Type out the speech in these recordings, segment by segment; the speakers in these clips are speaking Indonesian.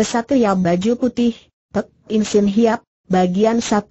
Kesatria Baju Putih, Pek Insin Hiap, Bagian 1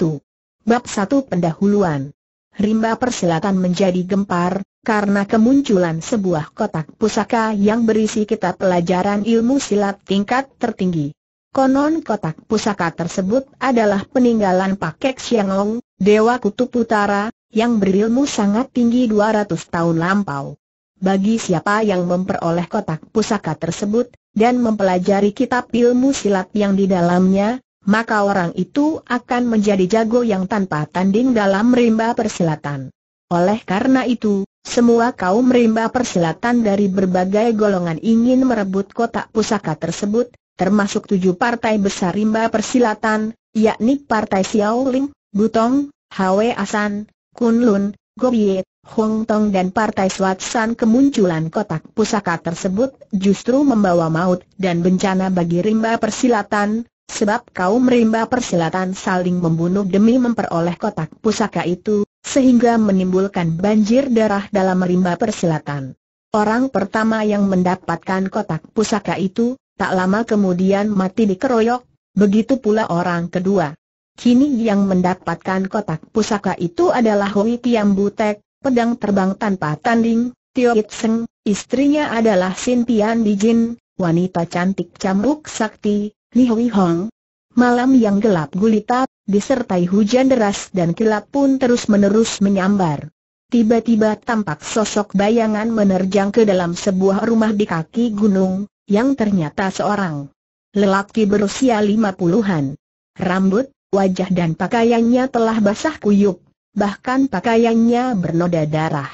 Bab 1 Pendahuluan Rimba persilatan menjadi gempar, karena kemunculan sebuah kotak pusaka yang berisi kitab pelajaran ilmu silat tingkat tertinggi. Konon kotak pusaka tersebut adalah peninggalan Pakek Long, Dewa Kutub Utara, yang berilmu sangat tinggi 200 tahun lampau. Bagi siapa yang memperoleh kotak pusaka tersebut, dan mempelajari kitab ilmu silat yang di dalamnya, maka orang itu akan menjadi jago yang tanpa tanding dalam rimba persilatan. Oleh karena itu, semua kaum rimba persilatan dari berbagai golongan ingin merebut kotak pusaka tersebut, termasuk tujuh partai besar rimba persilatan, yakni Partai Xiaoling, Butong, Hwe Asan, Kunlun, Goye, Hong Tong dan Partai Swatsan kemunculan kotak pusaka tersebut justru membawa maut dan bencana bagi rimba persilatan, sebab kaum rimba persilatan saling membunuh demi memperoleh kotak pusaka itu, sehingga menimbulkan banjir darah dalam rimba persilatan. Orang pertama yang mendapatkan kotak pusaka itu, tak lama kemudian mati dikeroyok, begitu pula orang kedua. Kini yang mendapatkan kotak pusaka itu adalah Hui Tiam Butek, pedang terbang tanpa tanding, Tio Seng, istrinya adalah Sin Pian Dijin, wanita cantik camuk sakti, Li Hui Hong. Malam yang gelap gulita, disertai hujan deras dan kilat pun terus-menerus menyambar. Tiba-tiba tampak sosok bayangan menerjang ke dalam sebuah rumah di kaki gunung, yang ternyata seorang lelaki berusia lima puluhan. Rambut, wajah dan pakaiannya telah basah kuyup, bahkan pakaiannya bernoda darah.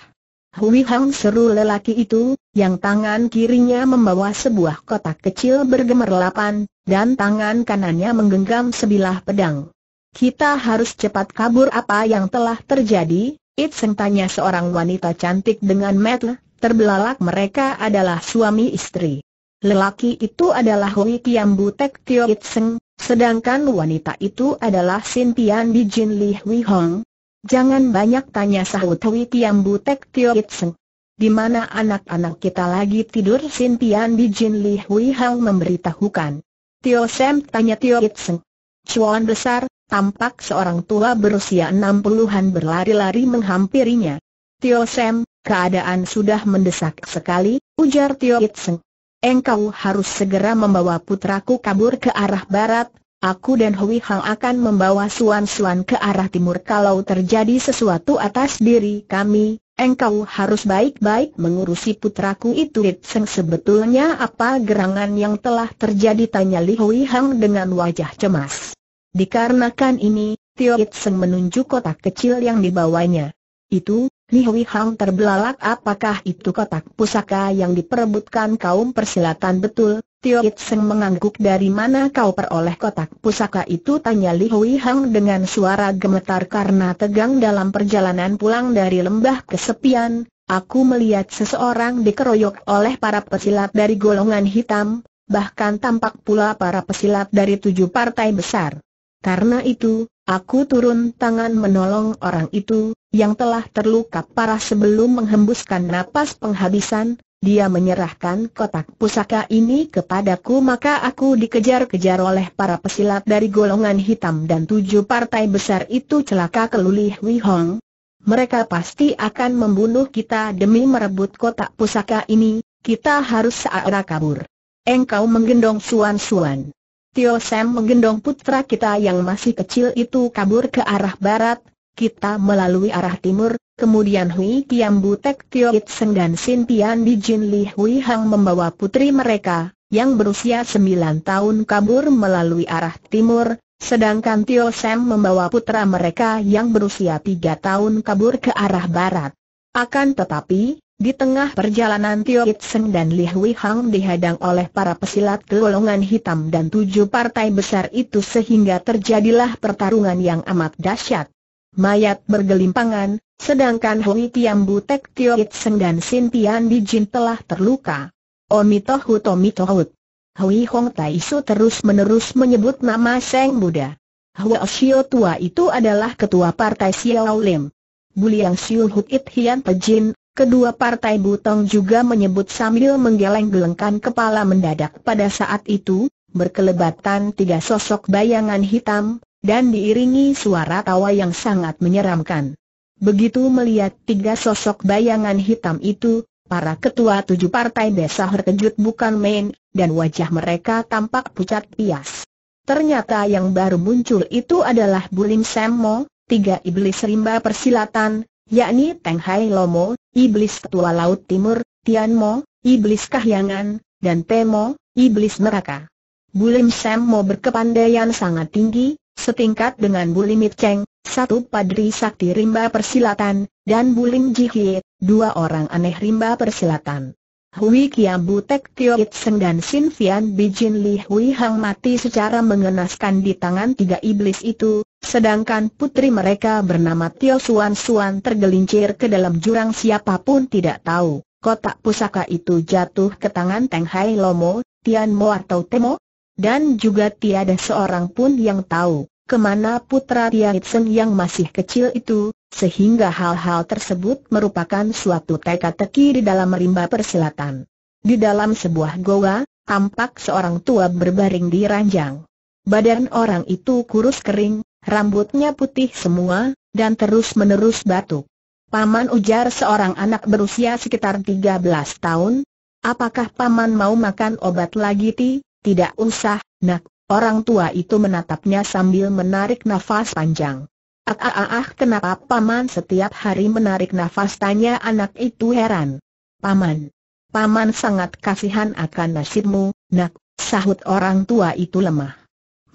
Hui Hang seru lelaki itu, yang tangan kirinya membawa sebuah kotak kecil bergemerlapan, dan tangan kanannya menggenggam sebilah pedang. Kita harus cepat kabur apa yang telah terjadi, Itseng tanya seorang wanita cantik dengan metel, terbelalak mereka adalah suami istri. Lelaki itu adalah Hui Kiambu Butek Tio Itseng, Sedangkan wanita itu adalah Sin di Jin Li Hui Hong. Jangan banyak tanya sahut Hui Tiam Butek Tio Seng. Di mana anak-anak kita lagi tidur Sin di Jin Li Hui Hong memberitahukan. Tio Sam tanya Tio Seng. Cuan besar, tampak seorang tua berusia enam puluhan berlari-lari menghampirinya. Tio Sam, keadaan sudah mendesak sekali, ujar Tio Seng engkau harus segera membawa putraku kabur ke arah barat, aku dan Hui Hang akan membawa suan-suan ke arah timur kalau terjadi sesuatu atas diri kami, engkau harus baik-baik mengurusi putraku itu. Seng sebetulnya apa gerangan yang telah terjadi tanya Li Hui Hang dengan wajah cemas. Dikarenakan ini, Tio It menunjuk kotak kecil yang dibawanya. Itu, Nihui Hang terbelalak apakah itu kotak pusaka yang diperebutkan kaum persilatan betul? Tio It Seng mengangguk dari mana kau peroleh kotak pusaka itu tanya Li Hui Hang dengan suara gemetar karena tegang dalam perjalanan pulang dari lembah kesepian. Aku melihat seseorang dikeroyok oleh para pesilat dari golongan hitam, bahkan tampak pula para pesilat dari tujuh partai besar. Karena itu, Aku turun tangan menolong orang itu, yang telah terluka parah sebelum menghembuskan napas penghabisan, dia menyerahkan kotak pusaka ini kepadaku maka aku dikejar-kejar oleh para pesilat dari golongan hitam dan tujuh partai besar itu celaka kelulih Wihong. Mereka pasti akan membunuh kita demi merebut kotak pusaka ini, kita harus searah kabur. Engkau menggendong suan-suan. Tio Sam menggendong putra kita yang masih kecil itu kabur ke arah barat, kita melalui arah timur, kemudian Hui Kiam Butek Tio Seng dan Sin Pian di Jin Li Hui Hang membawa putri mereka, yang berusia 9 tahun kabur melalui arah timur, sedangkan Tio Sam membawa putra mereka yang berusia 3 tahun kabur ke arah barat. Akan tetapi, di tengah perjalanan Tio Itsen dan Li Hui Hang dihadang oleh para pesilat golongan hitam dan tujuh partai besar itu sehingga terjadilah pertarungan yang amat dahsyat. Mayat bergelimpangan, sedangkan Hui Tiam Butek Tio Itsen dan Sin Tian Di-jin telah terluka. Omitohu Tohut. Hui Hong Tai-su terus-menerus menyebut nama Seng Buddha. Hua Shio Tua itu adalah ketua partai Xiao Lim. Buliang Siu Hukit Hian Pejin, Kedua partai Butong juga menyebut sambil menggeleng-gelengkan kepala mendadak pada saat itu, berkelebatan tiga sosok bayangan hitam, dan diiringi suara tawa yang sangat menyeramkan. Begitu melihat tiga sosok bayangan hitam itu, para ketua tujuh partai desa terkejut bukan main, dan wajah mereka tampak pucat pias. Ternyata yang baru muncul itu adalah Bulim Semmo, tiga iblis rimba persilatan, yakni Teng Hai Lomo, iblis ketua laut timur, Tian Mo, iblis kahyangan, dan Temo, iblis neraka. Bulim Sam Mo berkepandaian sangat tinggi, setingkat dengan Bulimit Cheng, satu padri sakti rimba persilatan, dan Bulim Jihit, dua orang aneh rimba persilatan. Hui Kiam Butek Tio It Seng dan Sin Fian Bijin Li Hui Hang mati secara mengenaskan di tangan tiga iblis itu, Sedangkan putri mereka bernama Tio Suan Suan tergelincir ke dalam jurang siapapun tidak tahu. Kotak pusaka itu jatuh ke tangan Teng Hai Lomo, Tian Mo atau Temo, dan juga tiada seorang pun yang tahu kemana putra Tia Hitsen yang masih kecil itu, sehingga hal-hal tersebut merupakan suatu teka-teki di dalam rimba persilatan. Di dalam sebuah goa, tampak seorang tua berbaring di ranjang. Badan orang itu kurus kering, rambutnya putih semua, dan terus-menerus batuk. Paman ujar seorang anak berusia sekitar 13 tahun, apakah Paman mau makan obat lagi ti? Tidak usah, nak, orang tua itu menatapnya sambil menarik nafas panjang. Ah, ah, ah, ah kenapa Paman setiap hari menarik nafas tanya anak itu heran. Paman, Paman sangat kasihan akan nasibmu, nak, sahut orang tua itu lemah.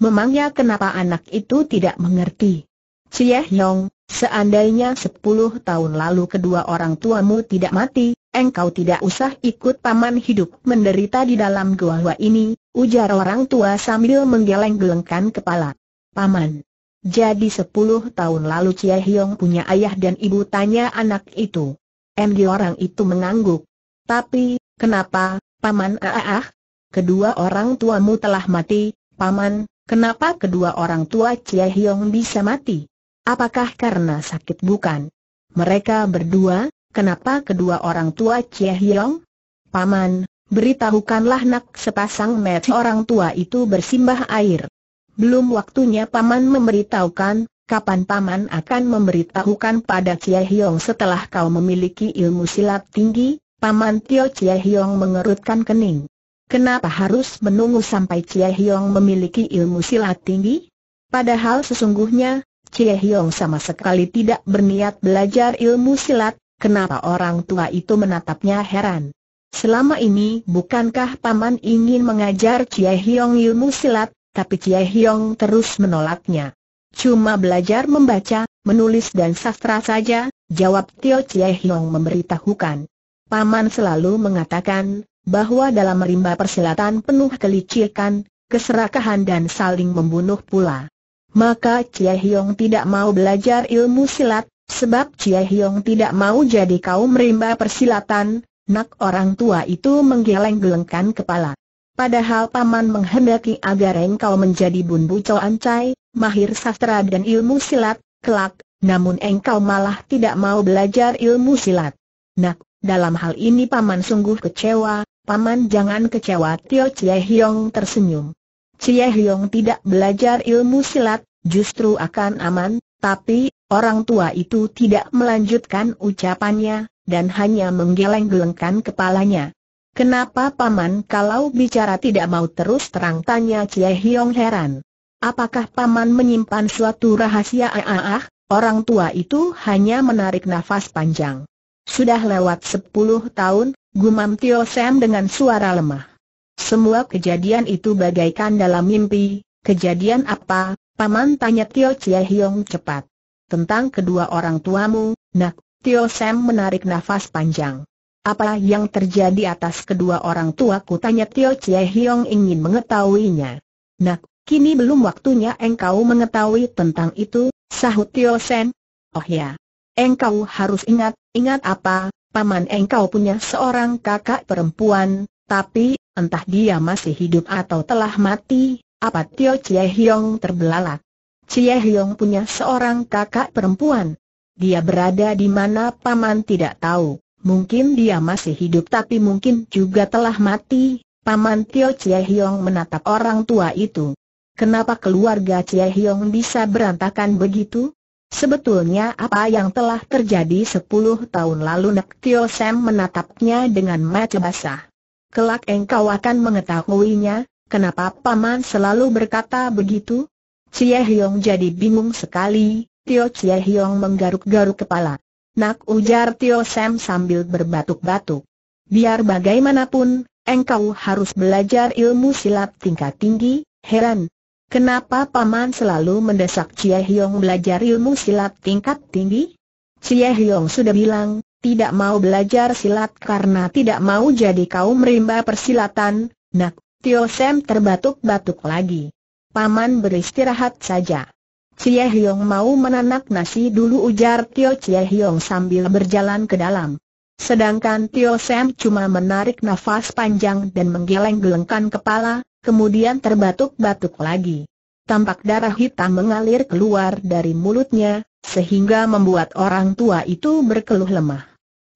Memangnya kenapa anak itu tidak mengerti? Cie Hyong, seandainya sepuluh tahun lalu kedua orang tuamu tidak mati, engkau tidak usah ikut paman hidup menderita di dalam gua gua ini, ujar orang tua sambil menggeleng-gelengkan kepala. Paman. Jadi sepuluh tahun lalu Cie Hyong punya ayah dan ibu tanya anak itu. MD orang itu mengangguk. Tapi, kenapa, Paman ah, ah, ah. Kedua orang tuamu telah mati, Paman, Kenapa kedua orang tua Chia Hiong bisa mati? Apakah karena sakit bukan? Mereka berdua, kenapa kedua orang tua Chia Hiong? Paman, beritahukanlah nak sepasang met orang tua itu bersimbah air. Belum waktunya Paman memberitahukan, kapan Paman akan memberitahukan pada Chia Hiong setelah kau memiliki ilmu silat tinggi? Paman Tio Chia Hiong mengerutkan kening. Kenapa harus menunggu sampai Chie Hiong memiliki ilmu silat tinggi? Padahal sesungguhnya, Chie Hiong sama sekali tidak berniat belajar ilmu silat, kenapa orang tua itu menatapnya heran? Selama ini bukankah Paman ingin mengajar Chie Hiong ilmu silat, tapi Chie Hiong terus menolaknya. Cuma belajar membaca, menulis dan sastra saja, jawab Tio Chie Hiong memberitahukan. Paman selalu mengatakan, bahwa dalam rimba persilatan penuh kelicikan, keserakahan dan saling membunuh pula. Maka Chia Hiong tidak mau belajar ilmu silat, sebab Chia Hiong tidak mau jadi kaum rimba persilatan, nak orang tua itu menggeleng-gelengkan kepala. Padahal paman menghendaki agar engkau menjadi bun buco ancai, mahir sastra dan ilmu silat, kelak, namun engkau malah tidak mau belajar ilmu silat. Nak, dalam hal ini paman sungguh kecewa, Paman jangan kecewa Tio Chie Hiong tersenyum. Chie Hiong tidak belajar ilmu silat, justru akan aman, tapi orang tua itu tidak melanjutkan ucapannya, dan hanya menggeleng-gelengkan kepalanya. Kenapa Paman kalau bicara tidak mau terus terang tanya Chie Hiong heran. Apakah Paman menyimpan suatu rahasia ah, ah, ah, orang tua itu hanya menarik nafas panjang. Sudah lewat 10 tahun, Gumam Tio Sam dengan suara lemah. Semua kejadian itu bagaikan dalam mimpi, kejadian apa, paman tanya Tio Chia Hiong cepat. Tentang kedua orang tuamu, nak, Tio Sam menarik nafas panjang. Apa yang terjadi atas kedua orang tuaku tanya Tio Chia Hiong ingin mengetahuinya. Nak, kini belum waktunya engkau mengetahui tentang itu, sahut Tio Sam. Oh ya, engkau harus ingat, ingat apa, Paman engkau punya seorang kakak perempuan, tapi, entah dia masih hidup atau telah mati, apa Tio Chie Hiong terbelalak. Chie Hiong punya seorang kakak perempuan. Dia berada di mana Paman tidak tahu, mungkin dia masih hidup tapi mungkin juga telah mati, Paman Tio Chie Hiong menatap orang tua itu. Kenapa keluarga Chie Hiong bisa berantakan begitu? Sebetulnya apa yang telah terjadi sepuluh tahun lalu Nek Tio Sam menatapnya dengan mata basah. Kelak engkau akan mengetahuinya, kenapa Paman selalu berkata begitu? Cie Hiong jadi bingung sekali, Tio Cie Hiong menggaruk-garuk kepala. Nak ujar Tio Sam sambil berbatuk-batuk. Biar bagaimanapun, engkau harus belajar ilmu silat tingkat tinggi, heran, Kenapa Paman selalu mendesak Cie Hiong belajar ilmu silat tingkat tinggi? Cie Hiong sudah bilang, tidak mau belajar silat karena tidak mau jadi kaum rimba persilatan, nak, Tio Sam terbatuk-batuk lagi. Paman beristirahat saja. Cie Hiong mau menanak nasi dulu ujar Tio Cie Hiong sambil berjalan ke dalam. Sedangkan Tio Sam cuma menarik nafas panjang dan menggeleng-gelengkan kepala, kemudian terbatuk-batuk lagi. Tampak darah hitam mengalir keluar dari mulutnya, sehingga membuat orang tua itu berkeluh lemah.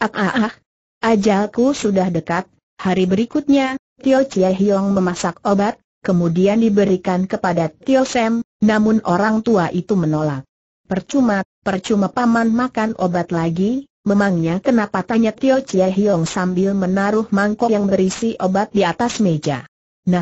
Ah ah ah, ajalku sudah dekat, hari berikutnya, Tio Chie Hiong memasak obat, kemudian diberikan kepada Tio Sam, namun orang tua itu menolak. Percuma, percuma paman makan obat lagi, memangnya kenapa tanya Tio Chie Hiong sambil menaruh mangkok yang berisi obat di atas meja. Nah,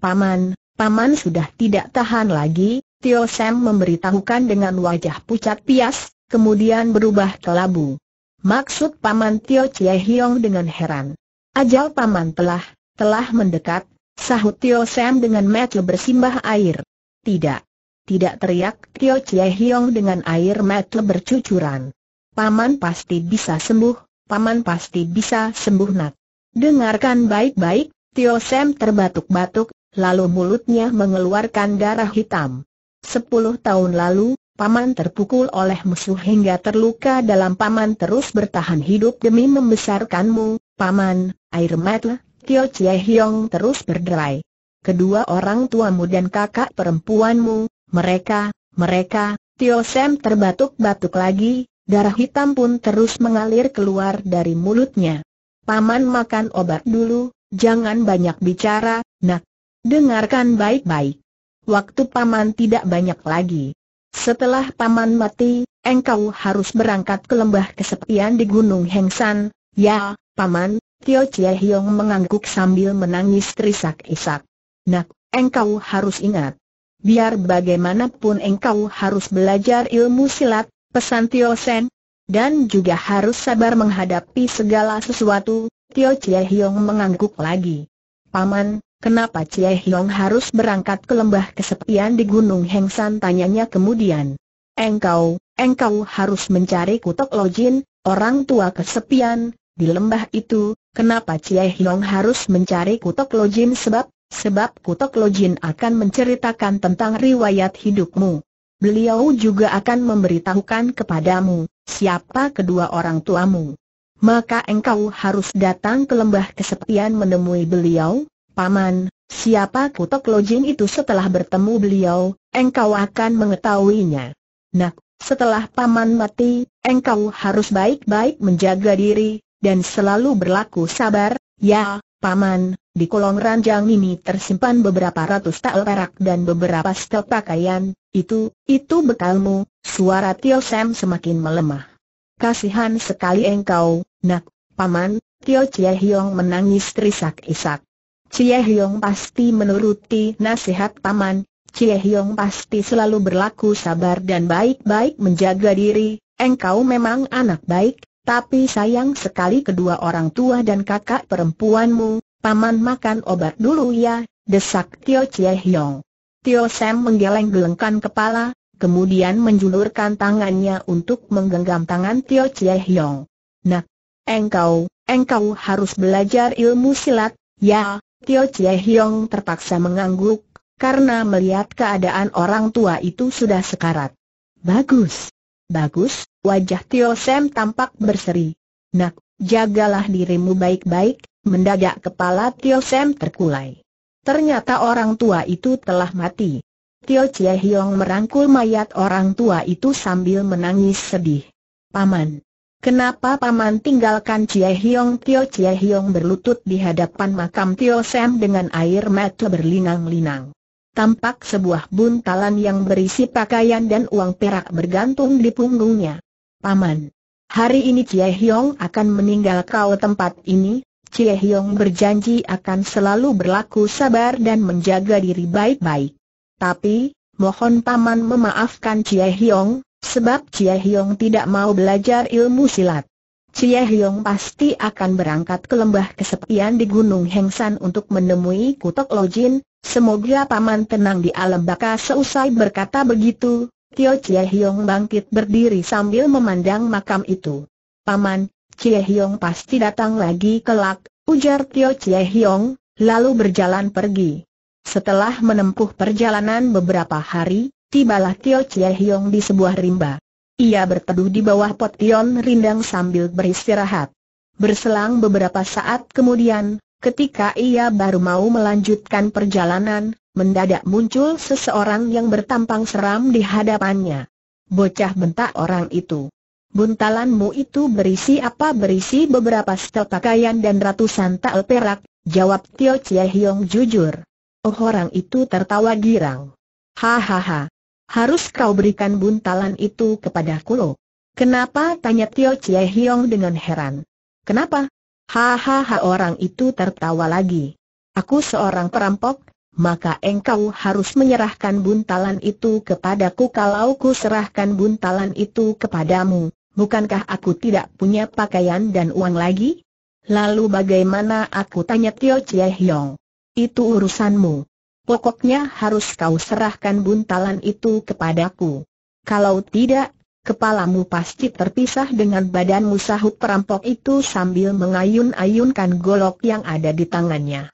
Paman, Paman sudah tidak tahan lagi, Tio Sam memberitahukan dengan wajah pucat pias, kemudian berubah ke labu. Maksud Paman Tio Chie Hiong dengan heran. Ajal Paman telah, telah mendekat, sahut Tio Sam dengan mata bersimbah air. Tidak. Tidak teriak Tio Chie Hiong dengan air mata bercucuran. Paman pasti bisa sembuh, Paman pasti bisa sembuh nak. Dengarkan baik-baik, Tio Sam terbatuk-batuk, lalu mulutnya mengeluarkan darah hitam. Sepuluh tahun lalu, Paman terpukul oleh musuh hingga terluka dalam Paman terus bertahan hidup demi membesarkanmu, Paman, air mata, Tio Chie Hiong terus berderai. Kedua orang tuamu dan kakak perempuanmu, mereka, mereka, Tio Sam terbatuk-batuk lagi, darah hitam pun terus mengalir keluar dari mulutnya. Paman makan obat dulu, jangan banyak bicara, nak, Dengarkan baik-baik. Waktu paman tidak banyak lagi. Setelah paman mati, engkau harus berangkat ke lembah kesepian di Gunung Hengsan. Ya, paman, Tio Chia Hiong mengangguk sambil menangis terisak-isak. Nak, engkau harus ingat. Biar bagaimanapun engkau harus belajar ilmu silat, pesan Tio Sen, dan juga harus sabar menghadapi segala sesuatu, Tio Chia Hiong mengangguk lagi. Paman, Kenapa Cie Hiong harus berangkat ke lembah kesepian di Gunung Hengsan tanyanya kemudian. Engkau, engkau harus mencari kutok lojin, orang tua kesepian, di lembah itu, kenapa Cie Hiong harus mencari kutok lojin sebab, sebab kutok lojin akan menceritakan tentang riwayat hidupmu. Beliau juga akan memberitahukan kepadamu, siapa kedua orang tuamu. Maka engkau harus datang ke lembah kesepian menemui beliau, Paman, siapa Kutok Lojin itu setelah bertemu beliau, engkau akan mengetahuinya. Nak, setelah Paman mati, engkau harus baik-baik menjaga diri, dan selalu berlaku sabar, ya, Paman, di kolong ranjang ini tersimpan beberapa ratus tal perak dan beberapa setel pakaian, itu, itu bekalmu, suara Tio Sam semakin melemah. Kasihan sekali engkau, nak, paman, Tio Chie Hiong menangis terisak-isak. Cie Hiong pasti menuruti nasihat paman, Cie Hiong pasti selalu berlaku sabar dan baik-baik menjaga diri, engkau memang anak baik, tapi sayang sekali kedua orang tua dan kakak perempuanmu, paman makan obat dulu ya, desak Tio Cie Hiong. Tio Sam menggeleng-gelengkan kepala, kemudian menjulurkan tangannya untuk menggenggam tangan Tio Cie Hiong. Nak, engkau, engkau harus belajar ilmu silat, ya, Tio Chie Hiong terpaksa mengangguk, karena melihat keadaan orang tua itu sudah sekarat. Bagus. Bagus, wajah Tio Sam tampak berseri. Nak, jagalah dirimu baik-baik, mendadak kepala Tio Sam terkulai. Ternyata orang tua itu telah mati. Tio Chie Hiong merangkul mayat orang tua itu sambil menangis sedih. Paman, Kenapa paman tinggalkan Cie Hiong Tio Cie Hiong berlutut di hadapan makam Tio Sam dengan air mata berlinang-linang. Tampak sebuah buntalan yang berisi pakaian dan uang perak bergantung di punggungnya. Paman, hari ini Cie Hiong akan meninggal kau tempat ini, Cie Hiong berjanji akan selalu berlaku sabar dan menjaga diri baik-baik. Tapi, mohon paman memaafkan Cie Hiong, Sebab Chia Hiong tidak mau belajar ilmu silat. Chia Hiong pasti akan berangkat ke lembah kesepian di Gunung Hengsan untuk menemui Kutok Lojin, semoga paman tenang di alam baka seusai berkata begitu, Tio Chia Hiong bangkit berdiri sambil memandang makam itu. Paman, Chia Hiong pasti datang lagi kelak, ujar Tio Chia Hiong, lalu berjalan pergi. Setelah menempuh perjalanan beberapa hari, tibalah Tio Chie Hiong di sebuah rimba. Ia berteduh di bawah potion rindang sambil beristirahat. Berselang beberapa saat kemudian, ketika ia baru mau melanjutkan perjalanan, mendadak muncul seseorang yang bertampang seram di hadapannya. Bocah bentak orang itu. Buntalanmu itu berisi apa berisi beberapa setel pakaian dan ratusan tael perak, jawab Tio Chie Hiong jujur. Oh orang itu tertawa girang. Hahaha, harus kau berikan buntalan itu kepada Kulo. Kenapa? tanya Tio Chie Hiong dengan heran. Kenapa? Hahaha orang itu tertawa lagi. Aku seorang perampok, maka engkau harus menyerahkan buntalan itu kepadaku kalau ku serahkan buntalan itu kepadamu. Bukankah aku tidak punya pakaian dan uang lagi? Lalu bagaimana aku tanya Tio Chie Hiong? Itu urusanmu. Pokoknya harus kau serahkan buntalan itu kepadaku. Kalau tidak, kepalamu pasti terpisah dengan badanmu sahut perampok itu sambil mengayun-ayunkan golok yang ada di tangannya.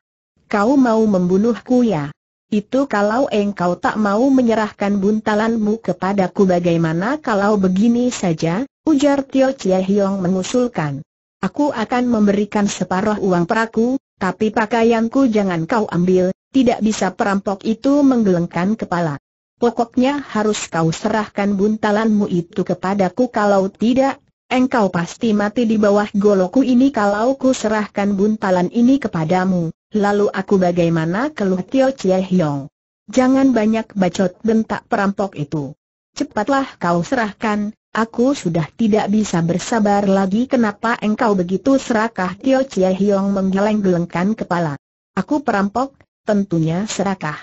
Kau mau membunuhku ya? Itu kalau engkau tak mau menyerahkan buntalanmu kepadaku bagaimana kalau begini saja, ujar Tio Chie Hiong mengusulkan. Aku akan memberikan separuh uang peraku, tapi pakaianku jangan kau ambil, tidak bisa perampok itu menggelengkan kepala. Pokoknya harus kau serahkan buntalanmu itu kepadaku kalau tidak, engkau pasti mati di bawah goloku ini kalau ku serahkan buntalan ini kepadamu. Lalu aku bagaimana keluh Tio Chie Hiong? Jangan banyak bacot bentak perampok itu. Cepatlah kau serahkan, aku sudah tidak bisa bersabar lagi kenapa engkau begitu serakah Tio Chie Hiong menggeleng-gelengkan kepala. Aku perampok, tentunya serakah.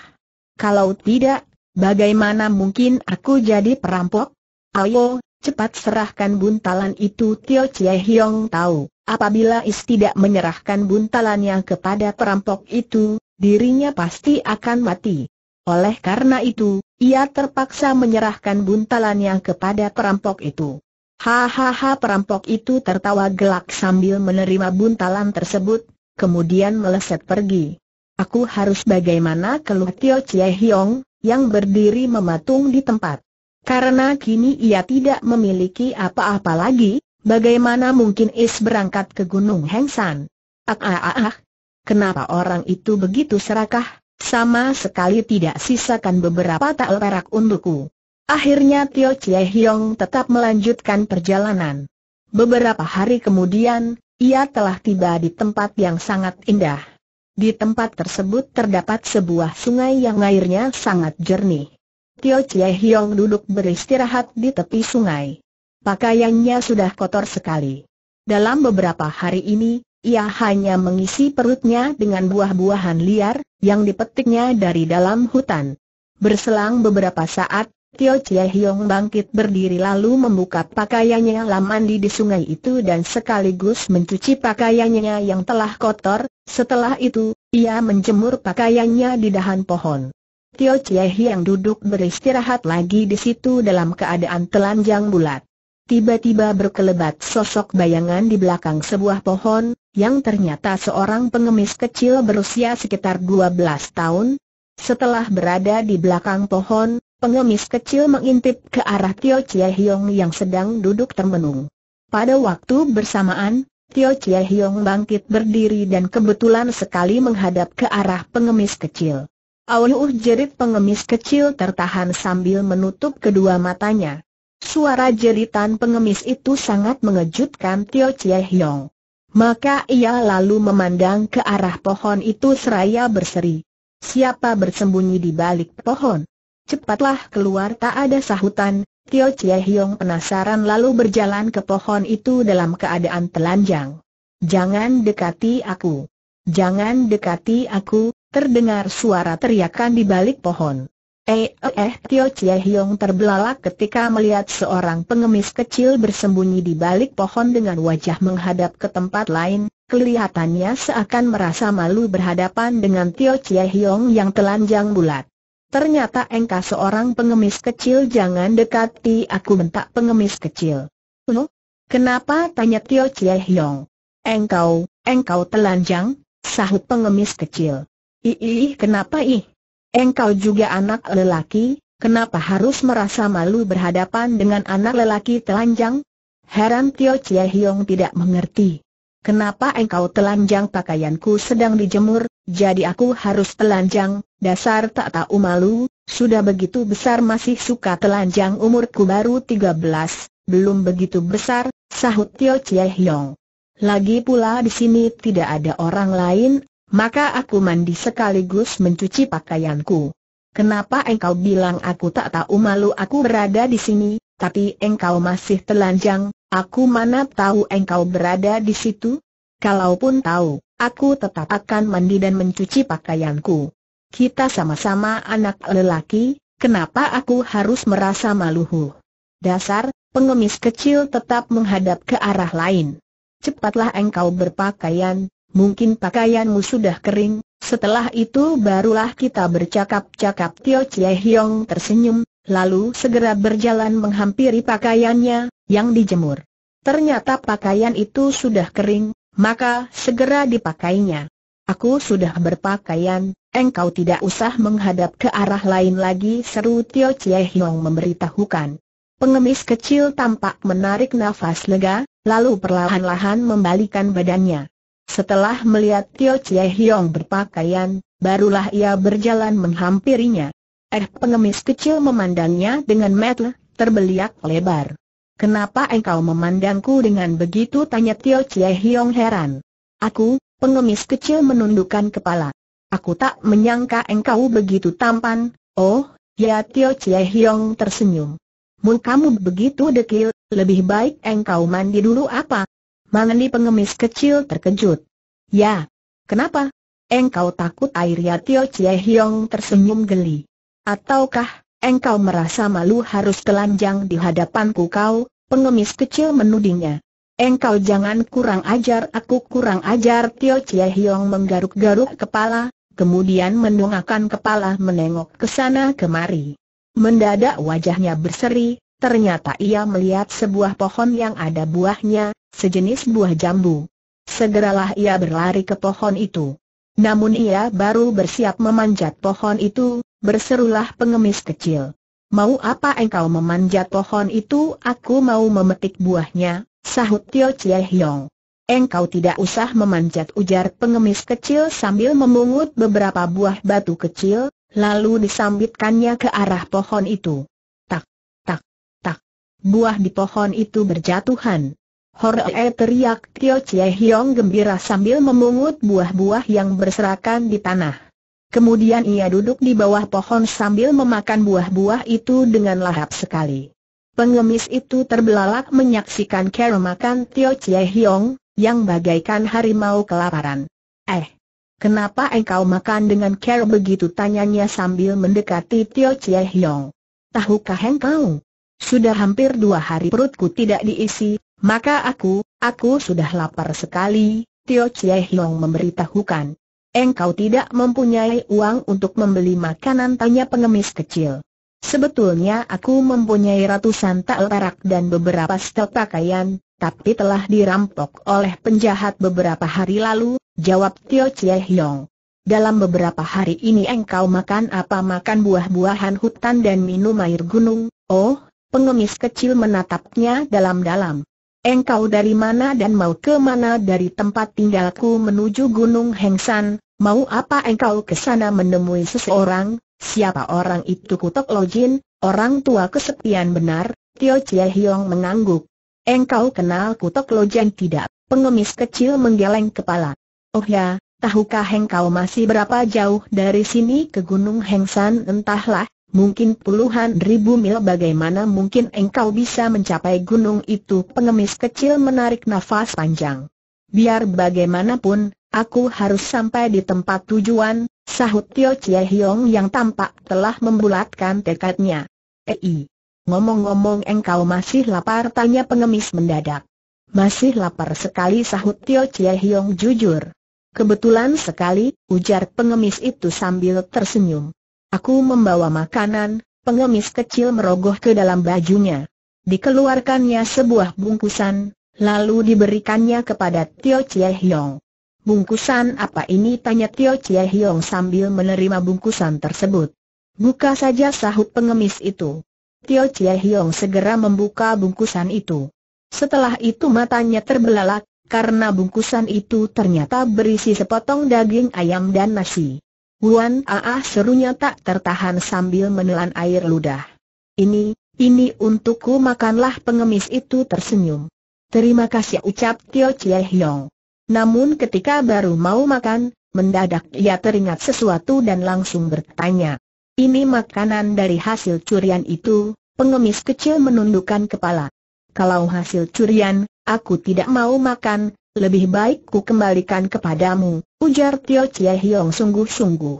Kalau tidak, bagaimana mungkin aku jadi perampok? Ayo, cepat serahkan buntalan itu Tio Chie Hiong tahu. Apabila Is tidak menyerahkan buntalannya kepada perampok itu, dirinya pasti akan mati. Oleh karena itu, ia terpaksa menyerahkan buntalannya kepada perampok itu. Hahaha perampok itu tertawa gelak sambil menerima buntalan tersebut, kemudian meleset pergi. Aku harus bagaimana keluh Tio Chie Hiong, yang berdiri mematung di tempat. Karena kini ia tidak memiliki apa-apa lagi, bagaimana mungkin Is berangkat ke Gunung Hengsan? Ah ah ah ah, kenapa orang itu begitu serakah, sama sekali tidak sisakan beberapa tak perak untukku. Akhirnya Tio Chie Hiong tetap melanjutkan perjalanan. Beberapa hari kemudian, ia telah tiba di tempat yang sangat indah. Di tempat tersebut terdapat sebuah sungai yang airnya sangat jernih. Tio Chie Hiong duduk beristirahat di tepi sungai. Pakaiannya sudah kotor sekali. Dalam beberapa hari ini, ia hanya mengisi perutnya dengan buah-buahan liar, yang dipetiknya dari dalam hutan. Berselang beberapa saat, Tio Chie Hiong bangkit berdiri lalu membuka pakaiannya lama mandi di sungai itu dan sekaligus mencuci pakaiannya yang telah kotor, setelah itu, ia menjemur pakaiannya di dahan pohon. Tio Chie Hiong duduk beristirahat lagi di situ dalam keadaan telanjang bulat. Tiba-tiba berkelebat sosok bayangan di belakang sebuah pohon, yang ternyata seorang pengemis kecil berusia sekitar 12 tahun, setelah berada di belakang pohon, Pengemis kecil mengintip ke arah Tio Chie Hiong yang sedang duduk termenung. Pada waktu bersamaan, Tio Chie Hiong bangkit berdiri dan kebetulan sekali menghadap ke arah pengemis kecil. Auluh jerit pengemis kecil tertahan sambil menutup kedua matanya. Suara jeritan pengemis itu sangat mengejutkan Tio Chie Hiong. Maka ia lalu memandang ke arah pohon itu seraya berseri. Siapa bersembunyi di balik pohon? Cepatlah keluar tak ada sahutan, Tio Chie Hiong penasaran lalu berjalan ke pohon itu dalam keadaan telanjang. Jangan dekati aku. Jangan dekati aku, terdengar suara teriakan di balik pohon. Eh, eh, eh Tio Chie Hiong terbelalak ketika melihat seorang pengemis kecil bersembunyi di balik pohon dengan wajah menghadap ke tempat lain, kelihatannya seakan merasa malu berhadapan dengan Tio Chie Hiong yang telanjang bulat. Ternyata engkau seorang pengemis kecil jangan dekati aku mentak pengemis kecil. Kenapa tanya Tio Chie Hiong. Engkau, engkau telanjang, sahut pengemis kecil. Ih, kenapa ih? Engkau juga anak lelaki, kenapa harus merasa malu berhadapan dengan anak lelaki telanjang? Heran Tio Chie Hiong tidak mengerti. Kenapa engkau telanjang pakaianku sedang dijemur, jadi aku harus telanjang, dasar tak tahu malu, sudah begitu besar masih suka telanjang umurku baru 13, belum begitu besar, sahut Tio Chie Hiong. Lagi pula di sini tidak ada orang lain, maka aku mandi sekaligus mencuci pakaianku. Kenapa engkau bilang aku tak tahu malu aku berada di sini, tapi engkau masih telanjang, aku mana tahu engkau berada di situ? Kalaupun tahu, Aku tetap akan mandi dan mencuci pakaianku. Kita sama-sama anak lelaki, kenapa aku harus merasa malu? Dasar, pengemis kecil tetap menghadap ke arah lain. Cepatlah engkau berpakaian, mungkin pakaianmu sudah kering, setelah itu barulah kita bercakap-cakap Tio Chie Hiong tersenyum, lalu segera berjalan menghampiri pakaiannya, yang dijemur. Ternyata pakaian itu sudah kering, maka segera dipakainya. Aku sudah berpakaian, engkau tidak usah menghadap ke arah lain lagi seru Tio Chie Hiong memberitahukan. Pengemis kecil tampak menarik nafas lega, lalu perlahan-lahan membalikan badannya. Setelah melihat Tio Chie Hiong berpakaian, barulah ia berjalan menghampirinya. Eh pengemis kecil memandangnya dengan mata terbeliak lebar. Kenapa engkau memandangku dengan begitu? Tanya Tio Chie Hiong heran. Aku, pengemis kecil menundukkan kepala. Aku tak menyangka engkau begitu tampan, oh, ya Tio Chie Hiong tersenyum. kamu begitu dekil, lebih baik engkau mandi dulu apa? Mangani pengemis kecil terkejut. Ya, kenapa? Engkau takut air ya Tio Chie Hiong tersenyum geli. Ataukah, engkau merasa malu harus telanjang di hadapanku kau, pengemis kecil menudingnya. Engkau jangan kurang ajar aku kurang ajar Tio Chie Hiong menggaruk-garuk kepala, kemudian mendongakkan kepala menengok ke sana kemari. Mendadak wajahnya berseri, ternyata ia melihat sebuah pohon yang ada buahnya, sejenis buah jambu. Segeralah ia berlari ke pohon itu. Namun ia baru bersiap memanjat pohon itu, berserulah pengemis kecil. Mau apa engkau memanjat pohon itu? Aku mau memetik buahnya, sahut Tio Chie Hiong. Engkau tidak usah memanjat ujar pengemis kecil sambil memungut beberapa buah batu kecil, lalu disambitkannya ke arah pohon itu. Tak, tak, tak. Buah di pohon itu berjatuhan. Horee teriak Tio Chie Hiong gembira sambil memungut buah-buah yang berserakan di tanah. Kemudian ia duduk di bawah pohon sambil memakan buah-buah itu dengan lahap sekali. Pengemis itu terbelalak menyaksikan Kero makan Tio Chie Hiong, yang bagaikan harimau kelaparan. Eh, kenapa engkau makan dengan Kero begitu tanyanya sambil mendekati Tio Chie Hiong. Tahukah engkau? Sudah hampir dua hari perutku tidak diisi, maka aku, aku sudah lapar sekali, Tio Chie Hiong memberitahukan. Engkau tidak mempunyai uang untuk membeli makanan tanya pengemis kecil. Sebetulnya aku mempunyai ratusan tael perak dan beberapa stok pakaian, tapi telah dirampok oleh penjahat beberapa hari lalu, jawab Tio Chie Hiong. Dalam beberapa hari ini engkau makan apa makan buah-buahan hutan dan minum air gunung, oh, pengemis kecil menatapnya dalam-dalam. Engkau dari mana dan mau ke mana dari tempat tinggalku menuju Gunung Hengsan, mau apa engkau ke sana menemui seseorang, siapa orang itu kutok lojin, orang tua kesepian benar, Tio Chie Hiong mengangguk. Engkau kenal kutok lojin tidak, pengemis kecil menggeleng kepala. Oh ya, tahukah engkau masih berapa jauh dari sini ke Gunung Hengsan entahlah, mungkin puluhan ribu mil bagaimana mungkin engkau bisa mencapai gunung itu pengemis kecil menarik nafas panjang. Biar bagaimanapun, aku harus sampai di tempat tujuan, sahut Tio Chie Hiong yang tampak telah membulatkan tekadnya. Ei, ngomong-ngomong engkau masih lapar tanya pengemis mendadak. Masih lapar sekali sahut Tio Chie Hiong jujur. Kebetulan sekali, ujar pengemis itu sambil tersenyum. Aku membawa makanan, pengemis kecil merogoh ke dalam bajunya. Dikeluarkannya sebuah bungkusan, lalu diberikannya kepada Tio Chie Hiong. Bungkusan apa ini tanya Tio Chie Hiong sambil menerima bungkusan tersebut. Buka saja sahut pengemis itu. Tio Chie Hiong segera membuka bungkusan itu. Setelah itu matanya terbelalak, karena bungkusan itu ternyata berisi sepotong daging ayam dan nasi. Wan Aa serunya tak tertahan sambil menelan air ludah. Ini, ini untukku makanlah pengemis itu tersenyum. Terima kasih ucap Tio Chie Hyong. Namun ketika baru mau makan, mendadak ia teringat sesuatu dan langsung bertanya. Ini makanan dari hasil curian itu, pengemis kecil menundukkan kepala. Kalau hasil curian, aku tidak mau makan, lebih baik ku kembalikan kepadamu, ujar Tio Chie Hiong sungguh-sungguh.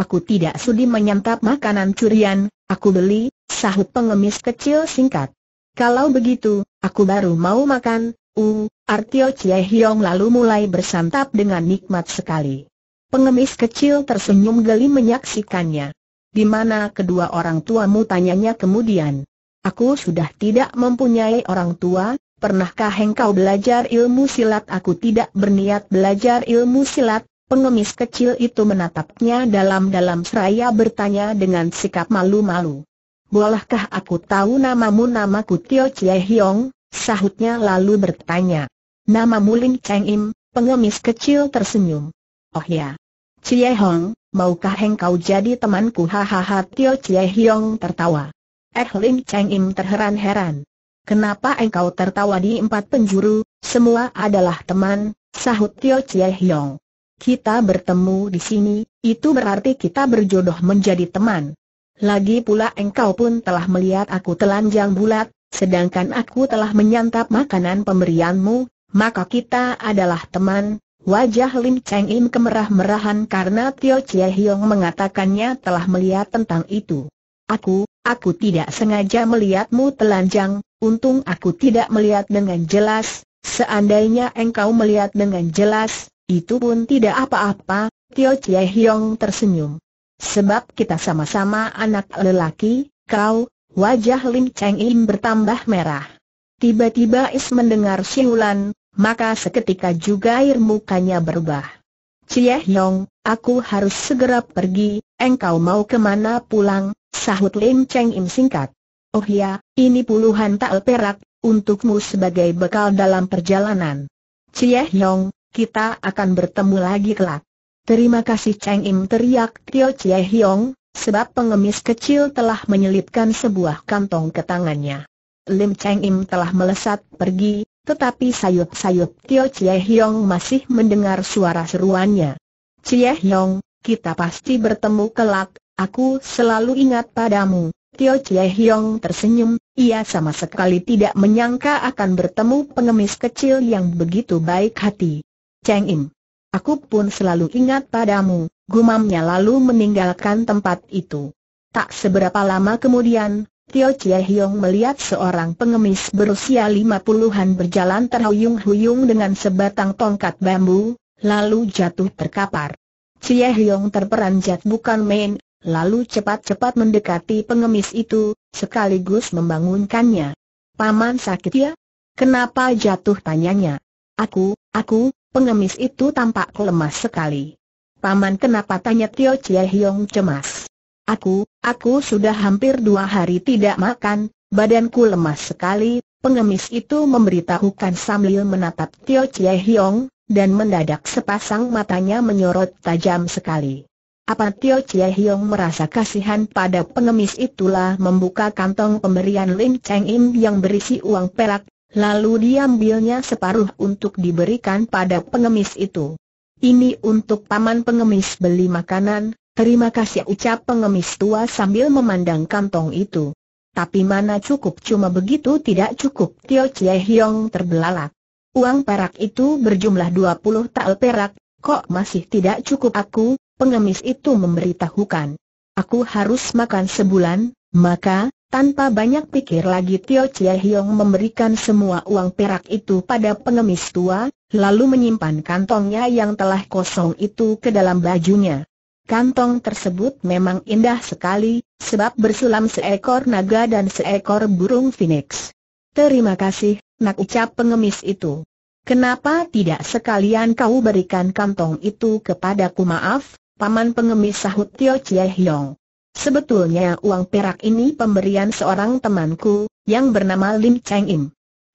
Aku tidak sudi menyantap makanan curian, aku beli, sahut pengemis kecil singkat. Kalau begitu, aku baru mau makan, uh, Artio Chie Hiong lalu mulai bersantap dengan nikmat sekali. Pengemis kecil tersenyum geli menyaksikannya. Di mana kedua orang tuamu tanyanya kemudian. Aku sudah tidak mempunyai orang tua, Pernahkah engkau belajar ilmu silat? Aku tidak berniat belajar ilmu silat. Pengemis kecil itu menatapnya dalam-dalam seraya bertanya dengan sikap malu-malu. Bolehkah aku tahu namamu? Namaku Tio Chie Hiong. sahutnya lalu bertanya. Namamu Ling Cheng Im, pengemis kecil tersenyum. Oh ya, Chie Hong, maukah engkau jadi temanku? Hahaha Tio Chie Hiong tertawa. Eh Ling Cheng Im terheran-heran. Kenapa engkau tertawa di empat penjuru, semua adalah teman, sahut Tio Chie Hiong. Kita bertemu di sini, itu berarti kita berjodoh menjadi teman. Lagi pula engkau pun telah melihat aku telanjang bulat, sedangkan aku telah menyantap makanan pemberianmu, maka kita adalah teman. Wajah Lim Cheng Im kemerah-merahan karena Tio Chie Hiong mengatakannya telah melihat tentang itu. Aku, Aku tidak sengaja melihatmu telanjang, untung aku tidak melihat dengan jelas, seandainya engkau melihat dengan jelas, itu pun tidak apa-apa, Tio Chie Hyong tersenyum. Sebab kita sama-sama anak lelaki, kau, wajah Lim Cheng Im bertambah merah. Tiba-tiba Is mendengar siulan, maka seketika juga air mukanya berubah. Chie Hyong, aku harus segera pergi, engkau mau kemana pulang? Sahut Lim Cheng Im singkat. Oh ya, ini puluhan tal perak, untukmu sebagai bekal dalam perjalanan. Cie Hyong, kita akan bertemu lagi kelak. Terima kasih Cheng Im teriak Tio Cie Hyong, sebab pengemis kecil telah menyelipkan sebuah kantong ke tangannya. Lim Cheng Im telah melesat pergi, tetapi sayup-sayup Tio Cie Hyong masih mendengar suara seruannya. Cie Hyong, kita pasti bertemu kelak, Aku selalu ingat padamu. Tio Chie Hiong tersenyum, ia sama sekali tidak menyangka akan bertemu pengemis kecil yang begitu baik hati. Cheng Im. Aku pun selalu ingat padamu, gumamnya lalu meninggalkan tempat itu. Tak seberapa lama kemudian, Tio Chie Hiong melihat seorang pengemis berusia lima puluhan berjalan terhuyung-huyung dengan sebatang tongkat bambu, lalu jatuh terkapar. Chie Hiong terperanjat bukan main, Lalu cepat-cepat mendekati pengemis itu, sekaligus membangunkannya. Paman sakit ya? Kenapa jatuh tanyanya? Aku, aku, pengemis itu tampak lemas sekali. Paman kenapa tanya Tio Chie Hiong cemas? Aku, aku sudah hampir dua hari tidak makan, badanku lemas sekali, pengemis itu memberitahukan sambil menatap Tio Chie Hiong dan mendadak sepasang matanya menyorot tajam sekali. Apa Tio Chie Hiong merasa kasihan pada pengemis itulah membuka kantong pemberian Lin Cheng Im yang berisi uang perak, lalu diambilnya separuh untuk diberikan pada pengemis itu. Ini untuk paman pengemis beli makanan, terima kasih ucap pengemis tua sambil memandang kantong itu. Tapi mana cukup cuma begitu tidak cukup Tio Chie Hiong terbelalak. Uang perak itu berjumlah 20 tal perak, kok masih tidak cukup aku, pengemis itu memberitahukan. Aku harus makan sebulan, maka, tanpa banyak pikir lagi Tio Chia Hiong memberikan semua uang perak itu pada pengemis tua, lalu menyimpan kantongnya yang telah kosong itu ke dalam bajunya. Kantong tersebut memang indah sekali, sebab bersulam seekor naga dan seekor burung phoenix. Terima kasih, nak ucap pengemis itu. Kenapa tidak sekalian kau berikan kantong itu kepadaku maaf, Paman pengemis sahut Tio Chie Hiong. Sebetulnya uang perak ini pemberian seorang temanku, yang bernama Lim Cheng Im.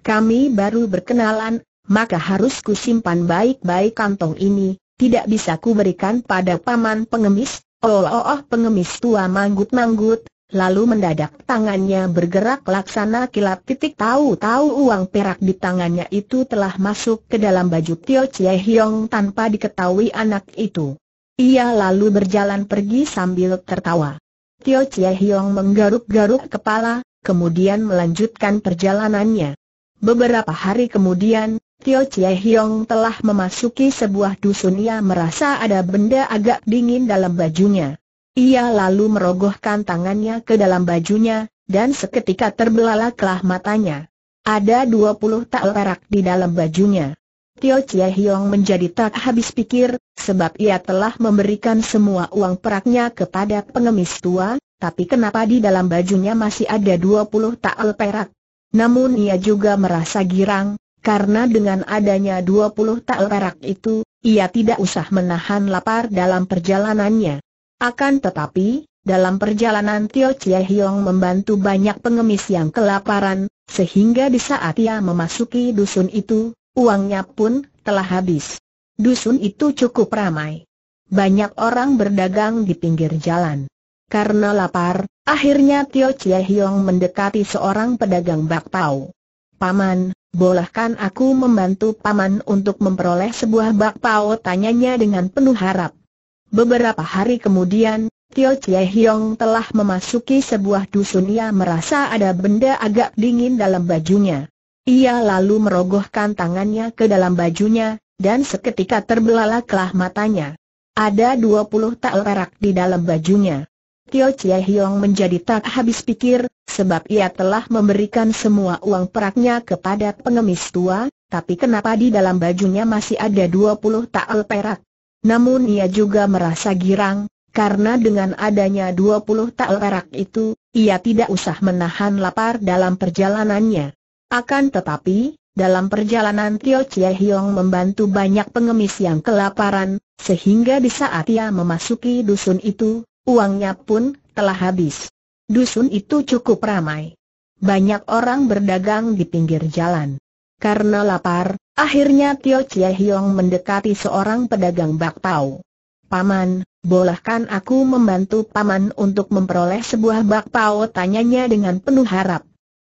Kami baru berkenalan, maka harus kusimpan baik-baik kantong ini, tidak bisa kuberikan pada paman pengemis. Oh, oh, oh pengemis tua manggut-manggut, lalu mendadak tangannya bergerak laksana kilat titik tahu-tahu uang perak di tangannya itu telah masuk ke dalam baju Tio Chie Hiong tanpa diketahui anak itu. Ia lalu berjalan pergi sambil tertawa. Tio Chie Hiong menggaruk-garuk kepala, kemudian melanjutkan perjalanannya. Beberapa hari kemudian, Tio Chie Hiong telah memasuki sebuah dusun ia merasa ada benda agak dingin dalam bajunya. Ia lalu merogohkan tangannya ke dalam bajunya, dan seketika terbelalaklah matanya. Ada dua puluh tak perak di dalam bajunya. Tio Chia Hiong menjadi tak habis pikir, sebab ia telah memberikan semua uang peraknya kepada pengemis tua, tapi kenapa di dalam bajunya masih ada 20 tael perak? Namun ia juga merasa girang, karena dengan adanya 20 tael perak itu, ia tidak usah menahan lapar dalam perjalanannya. Akan tetapi, dalam perjalanan Tio Chia Hiong membantu banyak pengemis yang kelaparan, sehingga di saat ia memasuki dusun itu, Uangnya pun telah habis. Dusun itu cukup ramai. Banyak orang berdagang di pinggir jalan. Karena lapar, akhirnya Tio Chie Hiong mendekati seorang pedagang bakpao. Paman, bolehkan aku membantu Paman untuk memperoleh sebuah bakpao tanyanya dengan penuh harap. Beberapa hari kemudian, Tio Chie Hiong telah memasuki sebuah dusun ia merasa ada benda agak dingin dalam bajunya. Ia lalu merogohkan tangannya ke dalam bajunya, dan seketika terbelalaklah matanya. Ada dua puluh tak perak di dalam bajunya. Tio Chie Hiong menjadi tak habis pikir, sebab ia telah memberikan semua uang peraknya kepada pengemis tua, tapi kenapa di dalam bajunya masih ada dua puluh tak perak? Namun ia juga merasa girang, karena dengan adanya dua puluh tak perak itu, ia tidak usah menahan lapar dalam perjalanannya. Akan tetapi, dalam perjalanan Tio Chie Hiong membantu banyak pengemis yang kelaparan, sehingga di saat ia memasuki dusun itu, uangnya pun telah habis. Dusun itu cukup ramai. Banyak orang berdagang di pinggir jalan. Karena lapar, akhirnya Tio Chie Hiong mendekati seorang pedagang bakpao. Paman, bolehkan aku membantu paman untuk memperoleh sebuah bakpao? Tanyanya dengan penuh harap.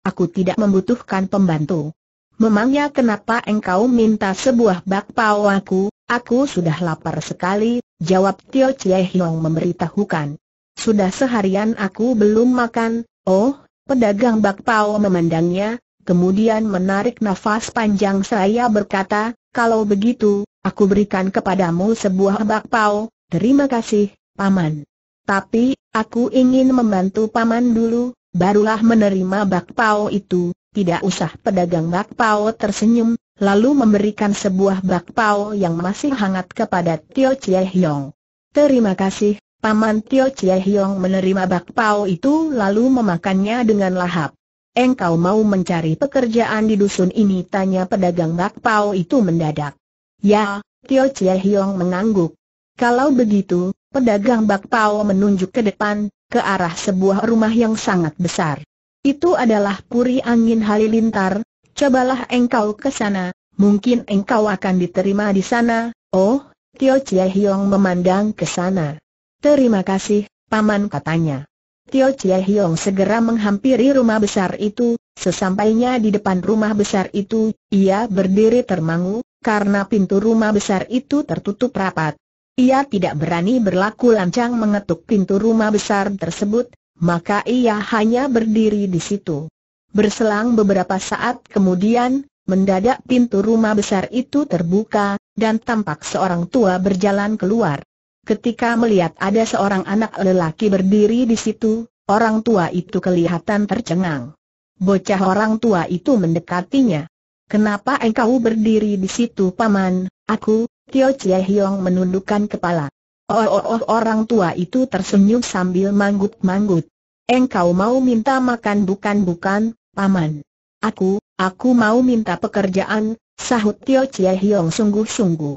Aku tidak membutuhkan pembantu. Memangnya kenapa engkau minta sebuah bakpao aku? Aku sudah lapar sekali, jawab Tio Chie Hiong memberitahukan. Sudah seharian aku belum makan, oh, pedagang bakpao memandangnya, kemudian menarik nafas panjang saya berkata, kalau begitu, aku berikan kepadamu sebuah bakpao, terima kasih, Paman. Tapi, aku ingin membantu Paman dulu, barulah menerima bakpao itu, tidak usah pedagang bakpao tersenyum, lalu memberikan sebuah bakpao yang masih hangat kepada Tio Chie Hiong. Terima kasih, Paman Tio Chie Hiong menerima bakpao itu lalu memakannya dengan lahap. Engkau mau mencari pekerjaan di dusun ini? Tanya pedagang bakpao itu mendadak. Ya, Tio Chie Hiong mengangguk. Kalau begitu, pedagang bakpao menunjuk ke depan, ke arah sebuah rumah yang sangat besar. Itu adalah puri angin halilintar, cobalah engkau ke sana, mungkin engkau akan diterima di sana, oh, Tio Chie Hiong memandang ke sana. Terima kasih, Paman katanya. Tio Chie Hiong segera menghampiri rumah besar itu, sesampainya di depan rumah besar itu, ia berdiri termangu, karena pintu rumah besar itu tertutup rapat ia tidak berani berlaku lancang mengetuk pintu rumah besar tersebut, maka ia hanya berdiri di situ. Berselang beberapa saat kemudian, mendadak pintu rumah besar itu terbuka, dan tampak seorang tua berjalan keluar. Ketika melihat ada seorang anak lelaki berdiri di situ, orang tua itu kelihatan tercengang. Bocah orang tua itu mendekatinya. Kenapa engkau berdiri di situ paman, aku, Tio Chie Hiong menundukkan kepala. Oh, oh, oh orang tua itu tersenyum sambil manggut-manggut. Engkau mau minta makan bukan-bukan, paman. Aku, aku mau minta pekerjaan, sahut Tio Chie Hiong sungguh-sungguh.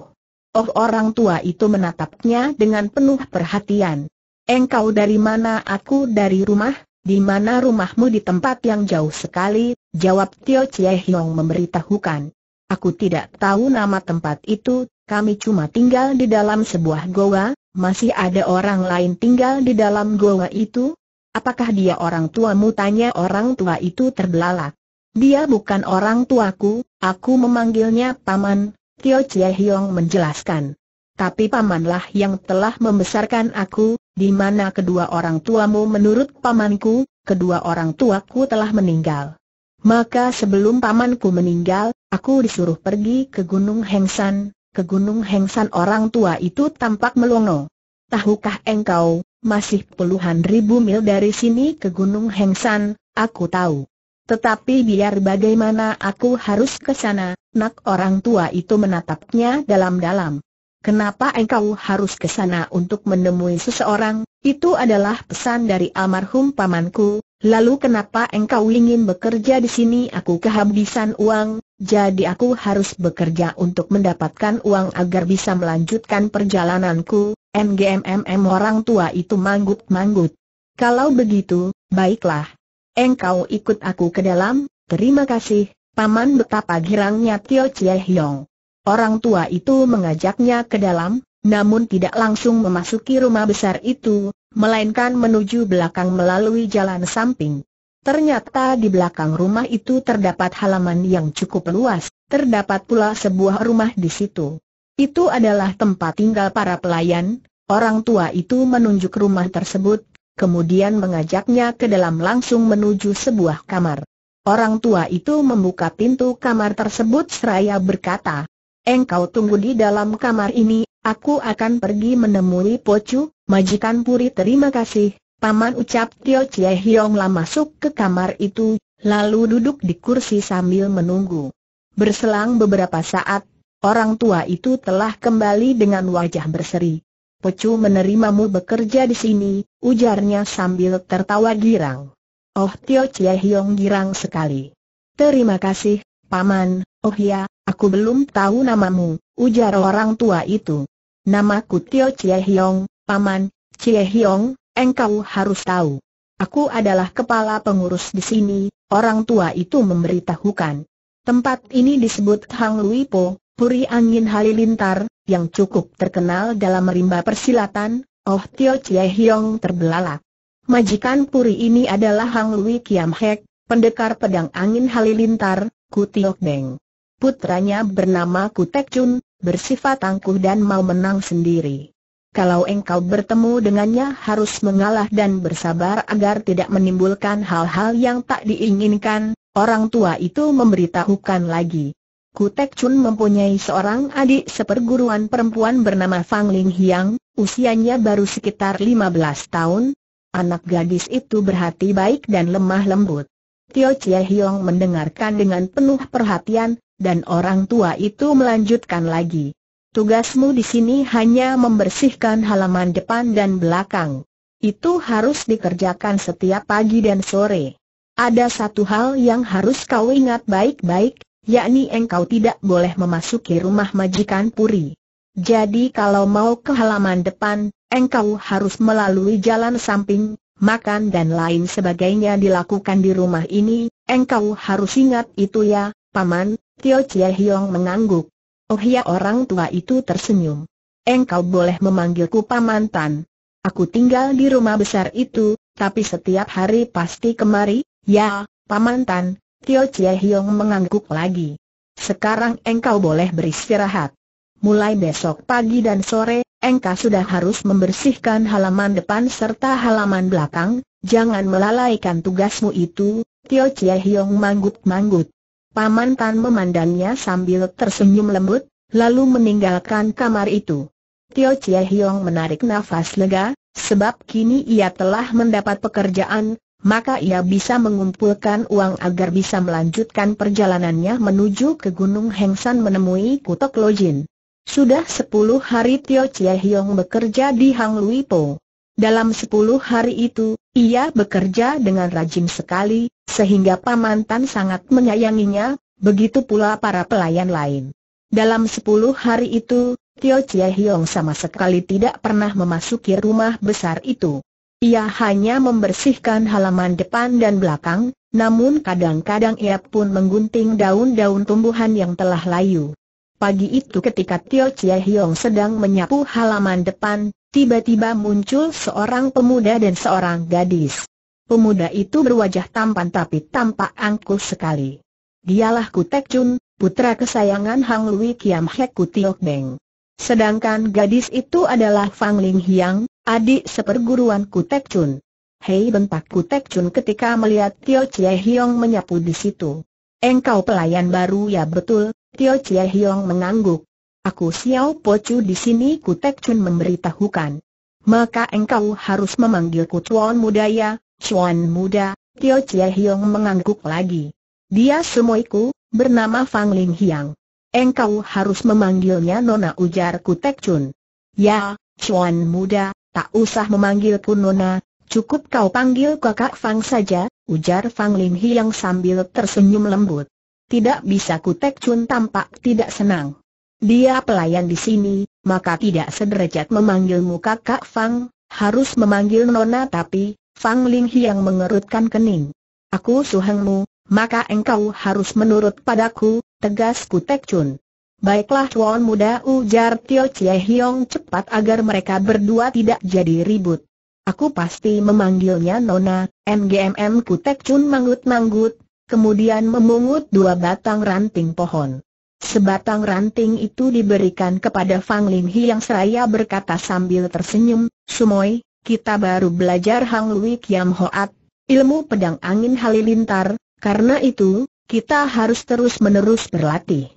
Oh orang tua itu menatapnya dengan penuh perhatian. Engkau dari mana aku dari rumah, di mana rumahmu di tempat yang jauh sekali, jawab Tio Chie Hiong memberitahukan. Aku tidak tahu nama tempat itu, kami cuma tinggal di dalam sebuah goa, masih ada orang lain tinggal di dalam goa itu? Apakah dia orang tuamu? Tanya orang tua itu terbelalak. Dia bukan orang tuaku, aku memanggilnya Paman, Tio Chie Hiong menjelaskan. Tapi Pamanlah yang telah membesarkan aku, di mana kedua orang tuamu menurut Pamanku, kedua orang tuaku telah meninggal. Maka sebelum Pamanku meninggal, aku disuruh pergi ke Gunung Hengsan, ke Gunung Hengsan orang tua itu tampak melongo. Tahukah engkau, masih puluhan ribu mil dari sini ke Gunung Hengsan, aku tahu. Tetapi biar bagaimana aku harus ke sana, nak orang tua itu menatapnya dalam-dalam. Kenapa engkau harus ke sana untuk menemui seseorang? Itu adalah pesan dari almarhum pamanku, Lalu kenapa engkau ingin bekerja di sini aku kehabisan uang, jadi aku harus bekerja untuk mendapatkan uang agar bisa melanjutkan perjalananku, NGMMM orang tua itu manggut-manggut. Kalau begitu, baiklah. Engkau ikut aku ke dalam, terima kasih, Paman betapa girangnya Tio Chie Hiong. Orang tua itu mengajaknya ke dalam, namun tidak langsung memasuki rumah besar itu, melainkan menuju belakang melalui jalan samping. Ternyata di belakang rumah itu terdapat halaman yang cukup luas, terdapat pula sebuah rumah di situ. Itu adalah tempat tinggal para pelayan, orang tua itu menunjuk rumah tersebut, kemudian mengajaknya ke dalam langsung menuju sebuah kamar. Orang tua itu membuka pintu kamar tersebut seraya berkata, Engkau tunggu di dalam kamar ini, Aku akan pergi menemui Pocu, majikan Puri terima kasih, Paman ucap Tio Chie Hiong lah masuk ke kamar itu, lalu duduk di kursi sambil menunggu. Berselang beberapa saat, orang tua itu telah kembali dengan wajah berseri. Pocu menerimamu bekerja di sini, ujarnya sambil tertawa girang. Oh Tio Chie Hiong girang sekali. Terima kasih, Paman, oh ya, aku belum tahu namamu, ujar orang tua itu. Namaku Tio Chie Hiong, Paman, Chie Hiong, engkau harus tahu. Aku adalah kepala pengurus di sini, orang tua itu memberitahukan. Tempat ini disebut Hang Lui Po, Puri Angin Halilintar, yang cukup terkenal dalam rimba persilatan, Oh Tio Chie Hiong terbelalak. Majikan Puri ini adalah Hang Lui Kiam Hek, pendekar pedang angin Halilintar, Kutiok Deng. Putranya bernama Kutek Chun, bersifat tangguh dan mau menang sendiri. Kalau engkau bertemu dengannya harus mengalah dan bersabar agar tidak menimbulkan hal-hal yang tak diinginkan, orang tua itu memberitahukan lagi. Kutek Chun mempunyai seorang adik seperguruan perempuan bernama Fang Ling Hiang, usianya baru sekitar 15 tahun. Anak gadis itu berhati baik dan lemah lembut. Tio Chie Hiong mendengarkan dengan penuh perhatian, dan orang tua itu melanjutkan lagi. Tugasmu di sini hanya membersihkan halaman depan dan belakang. Itu harus dikerjakan setiap pagi dan sore. Ada satu hal yang harus kau ingat baik-baik, yakni engkau tidak boleh memasuki rumah majikan puri. Jadi kalau mau ke halaman depan, engkau harus melalui jalan samping, makan dan lain sebagainya dilakukan di rumah ini, engkau harus ingat itu ya, Paman, Tio Chia Hiong mengangguk. Oh ya orang tua itu tersenyum. Engkau boleh memanggilku pamantan. Aku tinggal di rumah besar itu, tapi setiap hari pasti kemari, ya, pamantan. Tio Chia Hiong mengangguk lagi. Sekarang engkau boleh beristirahat. Mulai besok pagi dan sore, engkau sudah harus membersihkan halaman depan serta halaman belakang, jangan melalaikan tugasmu itu, Tio Chia Hiong manggut-manggut. Paman Tan memandangnya sambil tersenyum lembut, lalu meninggalkan kamar itu. Tio Chie Hiong menarik nafas lega, sebab kini ia telah mendapat pekerjaan, maka ia bisa mengumpulkan uang agar bisa melanjutkan perjalanannya menuju ke Gunung Hengsan menemui Kutok Lojin. Sudah sepuluh hari Tio Chie Hiong bekerja di Hang Lui Po. Dalam sepuluh hari itu, ia bekerja dengan rajin sekali, sehingga Paman Tan sangat menyayanginya, begitu pula para pelayan lain. Dalam sepuluh hari itu, Tio Chia Hiong sama sekali tidak pernah memasuki rumah besar itu. Ia hanya membersihkan halaman depan dan belakang, namun kadang-kadang ia pun menggunting daun-daun tumbuhan yang telah layu. Pagi itu ketika Tio Chia Hiong sedang menyapu halaman depan, tiba-tiba muncul seorang pemuda dan seorang gadis. Pemuda itu berwajah tampan tapi tampak angkuh sekali. Dialah Kutek Chun, putra kesayangan Hang Lui Kiam Hek Kutiok Beng. Sedangkan gadis itu adalah Fang Ling Hiang, adik seperguruan Kutek Chun. Hei bentak Kutek Chun ketika melihat Tio Chia Hiong menyapu di situ. Engkau pelayan baru ya betul, Tio Chie Hiong mengangguk. Aku Xiao Po Chu di sini Ku Tek Chun memberitahukan. Maka engkau harus memanggilku Chuan Muda ya, Chuan Muda, Tio Chie Hiong mengangguk lagi. Dia semuiku, bernama Fang Ling Hiang. Engkau harus memanggilnya Nona ujar Ku Tek Chun. Ya, Chuan Muda, tak usah memanggilku Nona, cukup kau panggil kakak Fang saja, ujar Fang Ling Hiang sambil tersenyum lembut tidak bisa kutek cun tampak tidak senang. Dia pelayan di sini, maka tidak sederajat memanggilmu kakak Fang, harus memanggil nona tapi, Fang Ling Hiang mengerutkan kening. Aku suhengmu, maka engkau harus menurut padaku, tegas kutek cun. Baiklah tuan muda ujar Tio Chie Hiong cepat agar mereka berdua tidak jadi ribut. Aku pasti memanggilnya Nona, MGMM Kutek Chun manggut-manggut, kemudian memungut dua batang ranting pohon. Sebatang ranting itu diberikan kepada Fang Ling yang seraya berkata sambil tersenyum, Sumoy, kita baru belajar Hang Lui Kiam Hoat, ilmu pedang angin halilintar, karena itu, kita harus terus-menerus berlatih.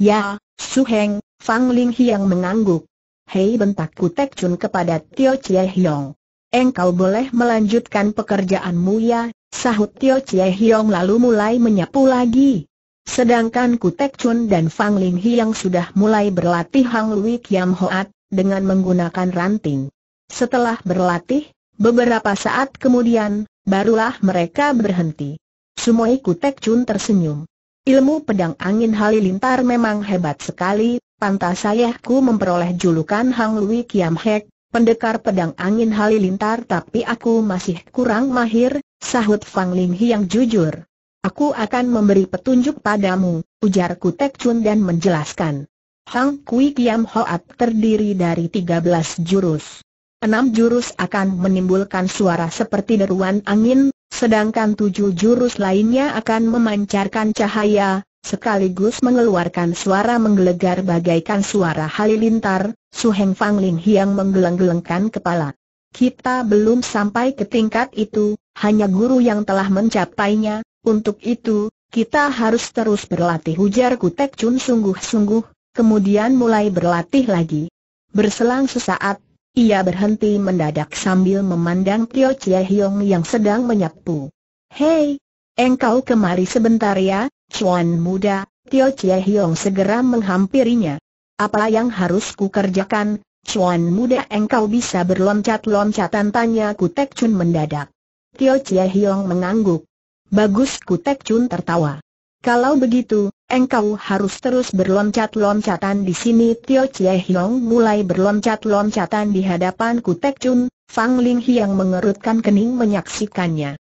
Ya, Su Heng, Fang Ling yang mengangguk. Hei bentak Kutek Chun kepada Tio Chie Hiong. Engkau boleh melanjutkan pekerjaanmu ya, Sahut Tio Chie Hiong lalu mulai menyapu lagi. Sedangkan Kutek Chun dan Fang Ling yang sudah mulai berlatih Hang Lui Kiam Hoat, dengan menggunakan ranting. Setelah berlatih, beberapa saat kemudian, barulah mereka berhenti. Sumoi Kutek Chun tersenyum. Ilmu pedang angin halilintar memang hebat sekali, pantas sayahku memperoleh julukan Hang Lui Kiam Hek, pendekar pedang angin halilintar tapi aku masih kurang mahir, sahut Fang Ling yang jujur. Aku akan memberi petunjuk padamu, ujar Kutek Chun dan menjelaskan. Hang Kui Kiam Hoat terdiri dari 13 jurus. Enam jurus akan menimbulkan suara seperti deruan angin, sedangkan tujuh jurus lainnya akan memancarkan cahaya, sekaligus mengeluarkan suara menggelegar bagaikan suara halilintar, Su Suheng Fang Ling Hiang menggeleng-gelengkan kepala. Kita belum sampai ke tingkat itu, hanya guru yang telah mencapainya, untuk itu, kita harus terus berlatih ujar Kutek Chun sungguh-sungguh, kemudian mulai berlatih lagi. Berselang sesaat, ia berhenti mendadak sambil memandang Tio Chie Hiong yang sedang menyapu. Hei, engkau kemari sebentar ya, Chuan muda, Tio Chie Hiong segera menghampirinya. Apa yang harus kerjakan, Chuan muda engkau bisa berloncat-loncatan tanya Kutek Chun mendadak. Tio Chie Hiong mengangguk. Bagus Kutek Chun tertawa. Kalau begitu, engkau harus terus berloncat-loncatan di sini Tio Chie Hiong mulai berloncat-loncatan di hadapan Kutek Chun, Fang Ling Hiang mengerutkan kening menyaksikannya.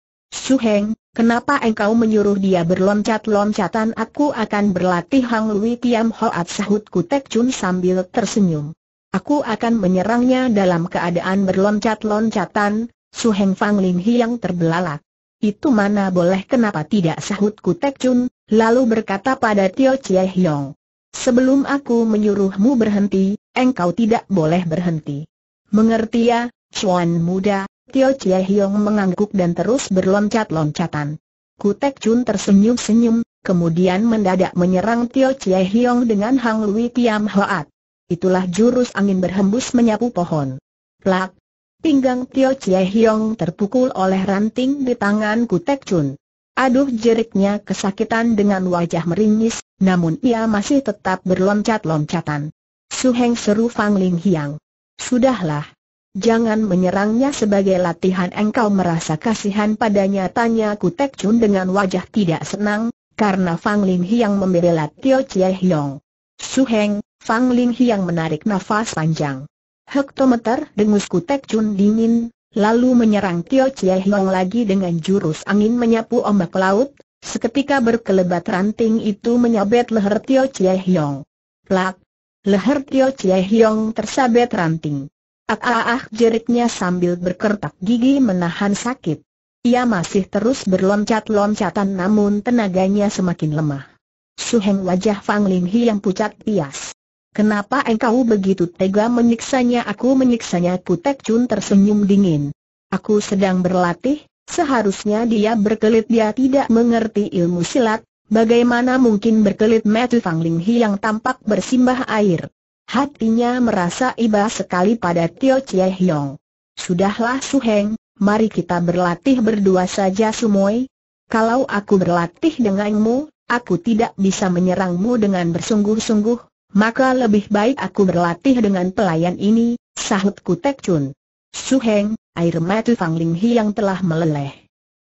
Heng, kenapa engkau menyuruh dia berloncat-loncatan aku akan berlatih Hang Lui Tiam Hoat sahut Kutek Chun sambil tersenyum. Aku akan menyerangnya dalam keadaan berloncat-loncatan, Su Heng Fang Lim Hiang terbelalak. Itu mana boleh kenapa tidak sahut Kutek Chun, lalu berkata pada Tio Chie Hiong. Sebelum aku menyuruhmu berhenti, engkau tidak boleh berhenti. Mengerti ya, Chuan muda, Tio Chie Hiong mengangguk dan terus berloncat-loncatan. Kutek Chun tersenyum-senyum, kemudian mendadak menyerang Tio Chie Hiong dengan Hang Lui Tiam Hoat. Itulah jurus angin berhembus menyapu pohon. Plak, Pinggang Tio Chie Hiong terpukul oleh ranting di tangan Kutek Chun. Aduh jeriknya kesakitan dengan wajah meringis, namun ia masih tetap berloncat-loncatan. Su Heng seru Fang Ling Hiang. Sudahlah. Jangan menyerangnya sebagai latihan engkau merasa kasihan padanya tanya Kutek Chun dengan wajah tidak senang, karena Fang Ling Hiang membela Tio Chie Hiong. Heng, Fang Ling Hiang menarik nafas panjang. Hektometer dengus kutek cun dingin, lalu menyerang Tio Chie Hiong lagi dengan jurus angin menyapu ombak laut, seketika berkelebat ranting itu menyabet leher Tio Chie Hiong. Plak! Leher Tio Chie Hiong tersabet ranting. Ah, ah, ah jeritnya sambil berkertak gigi menahan sakit. Ia masih terus berloncat-loncatan namun tenaganya semakin lemah. Suheng wajah Fang Ling Hi yang pucat pias. Kenapa engkau begitu tega menyiksanya aku menyiksanya Kutek Chun tersenyum dingin. Aku sedang berlatih, seharusnya dia berkelit dia tidak mengerti ilmu silat, bagaimana mungkin berkelit Matthew Fang Ling Hi yang tampak bersimbah air. Hatinya merasa iba sekali pada Tio Chie Hiong. Sudahlah Su Heng, mari kita berlatih berdua saja Sumoi. Kalau aku berlatih denganmu, aku tidak bisa menyerangmu dengan bersungguh-sungguh, maka lebih baik aku berlatih dengan pelayan ini, sahut Kutek Chun. Suheng, air mata Fang Ling Hi yang telah meleleh.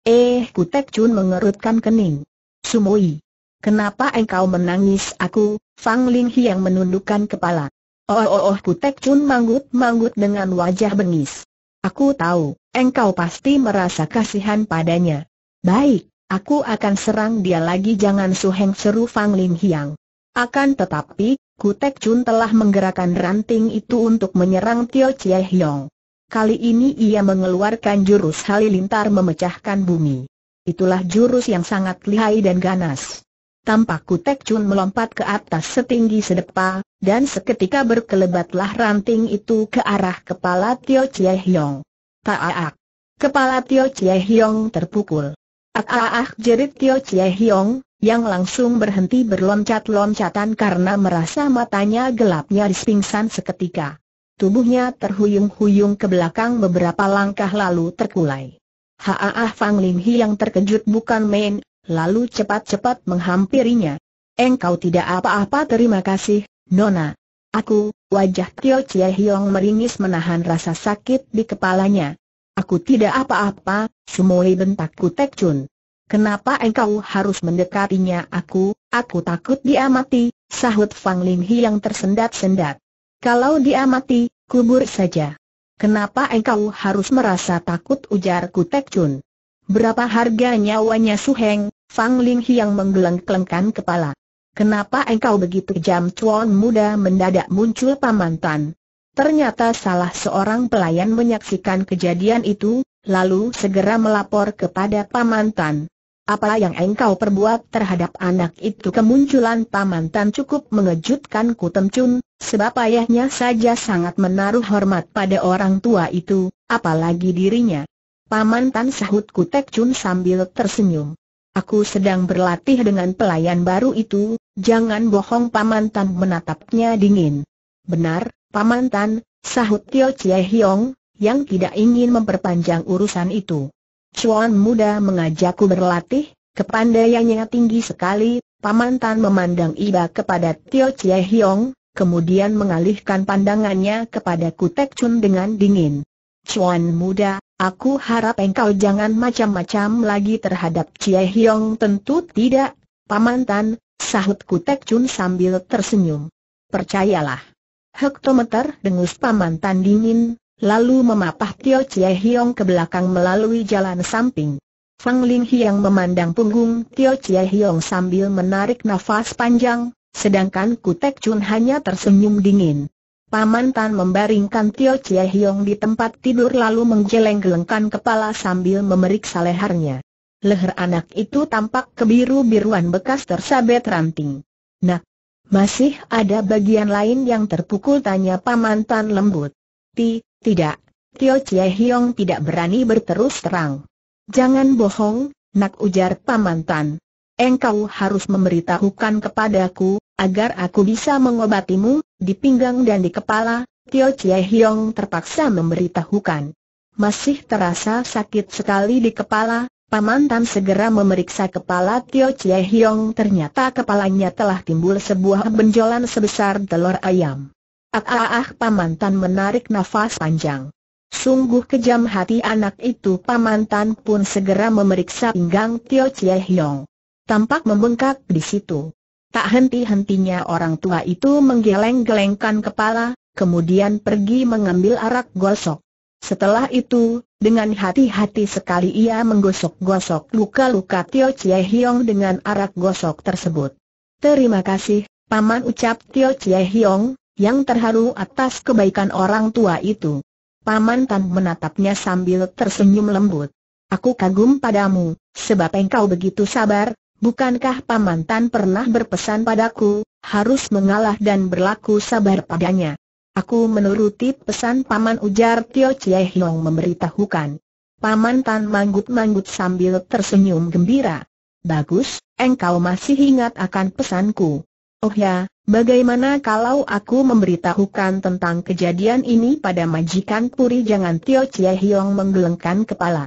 Eh Kutek Chun mengerutkan kening. Sumui. Kenapa engkau menangis aku, Fang Ling Hi yang menundukkan kepala. Oh oh oh Kutek Chun manggut-manggut dengan wajah bengis. Aku tahu, engkau pasti merasa kasihan padanya. Baik, aku akan serang dia lagi jangan suheng seru Fang Ling yang. Akan tetapi, Kutek Chun telah menggerakkan ranting itu untuk menyerang Tio Chie Hiong. Kali ini ia mengeluarkan jurus halilintar memecahkan bumi. Itulah jurus yang sangat lihai dan ganas. Tampak Kutek Chun melompat ke atas setinggi sedepa, dan seketika berkelebatlah ranting itu ke arah kepala Tio Chie Hiong. Taak! Kepala Tio Chie Hiong terpukul. ak jerit Tio Chie Hiong yang langsung berhenti berloncat-loncatan karena merasa matanya gelapnya dispingsan seketika. Tubuhnya terhuyung-huyung ke belakang beberapa langkah lalu terkulai. Haah Fang Linghi yang terkejut bukan main, lalu cepat-cepat menghampirinya. Engkau tidak apa-apa terima kasih, Nona. Aku, wajah Tio Chie Hiong meringis menahan rasa sakit di kepalanya. Aku tidak apa-apa, Sumoi bentakku Tek Chun. Kenapa engkau harus mendekatinya aku, aku takut diamati, sahut Fang Linghi yang tersendat-sendat. Kalau diamati, kubur saja. Kenapa engkau harus merasa takut ujar Kutek Chun? Berapa harga nyawanya Su Heng? Fang Linghi yang menggeleng kepala. Kenapa engkau begitu kejam cuan muda mendadak muncul pamantan? Ternyata salah seorang pelayan menyaksikan kejadian itu, lalu segera melapor kepada pamantan. Apa yang engkau perbuat terhadap anak itu kemunculan Paman Tan cukup mengejutkan Kutem sebab ayahnya saja sangat menaruh hormat pada orang tua itu, apalagi dirinya. Paman Tan sahut Kutek sambil tersenyum. Aku sedang berlatih dengan pelayan baru itu, jangan bohong Paman Tan menatapnya dingin. Benar, Paman Tan, sahut Tio Chie Hiong, yang tidak ingin memperpanjang urusan itu. Chuan muda mengajakku berlatih, kepandaiannya tinggi sekali, Paman Tan memandang iba kepada Tio Chie Hiong, kemudian mengalihkan pandangannya kepada Kutek Chun dengan dingin. Chuan muda, aku harap engkau jangan macam-macam lagi terhadap Chie Hiong tentu tidak, Paman Tan, sahut Kutek Chun sambil tersenyum. Percayalah. Hektometer dengus Paman Tan dingin, lalu memapah Tio Chie Hiong ke belakang melalui jalan samping. Fang Ling Hiang memandang punggung Tio Chie Hiong sambil menarik nafas panjang, sedangkan Kutek Chun hanya tersenyum dingin. Paman Tan membaringkan Tio Chie Hiong di tempat tidur lalu menggeleng-gelengkan kepala sambil memeriksa lehernya. Leher anak itu tampak kebiru-biruan bekas tersabet ranting. Nah, masih ada bagian lain yang terpukul tanya Paman Tan lembut. Ti, tidak, Tio Chie Hiong tidak berani berterus terang. Jangan bohong, nak ujar Paman Tan. Engkau harus memberitahukan kepadaku, agar aku bisa mengobatimu, di pinggang dan di kepala, Tio Chie Hiong terpaksa memberitahukan. Masih terasa sakit sekali di kepala, Paman Tan segera memeriksa kepala Tio Chie Hiong ternyata kepalanya telah timbul sebuah benjolan sebesar telur ayam. Ah, ah, ah Paman Tan menarik nafas panjang. Sungguh kejam hati anak itu Paman Tan pun segera memeriksa pinggang Tio Chie Hiong. Tampak membengkak di situ. Tak henti-hentinya orang tua itu menggeleng-gelengkan kepala, kemudian pergi mengambil arak gosok. Setelah itu, dengan hati-hati sekali ia menggosok-gosok luka-luka Tio Chie Hiong dengan arak gosok tersebut. Terima kasih, Paman ucap Tio Chie Hiong yang terharu atas kebaikan orang tua itu. Paman Tan menatapnya sambil tersenyum lembut. Aku kagum padamu, sebab engkau begitu sabar, bukankah Paman Tan pernah berpesan padaku, harus mengalah dan berlaku sabar padanya. Aku menuruti pesan Paman Ujar Tio Chie Hiong memberitahukan. Paman Tan manggut-manggut sambil tersenyum gembira. Bagus, engkau masih ingat akan pesanku. Oh ya, Bagaimana kalau aku memberitahukan tentang kejadian ini pada majikan Puri jangan Tio Chie Hiong menggelengkan kepala.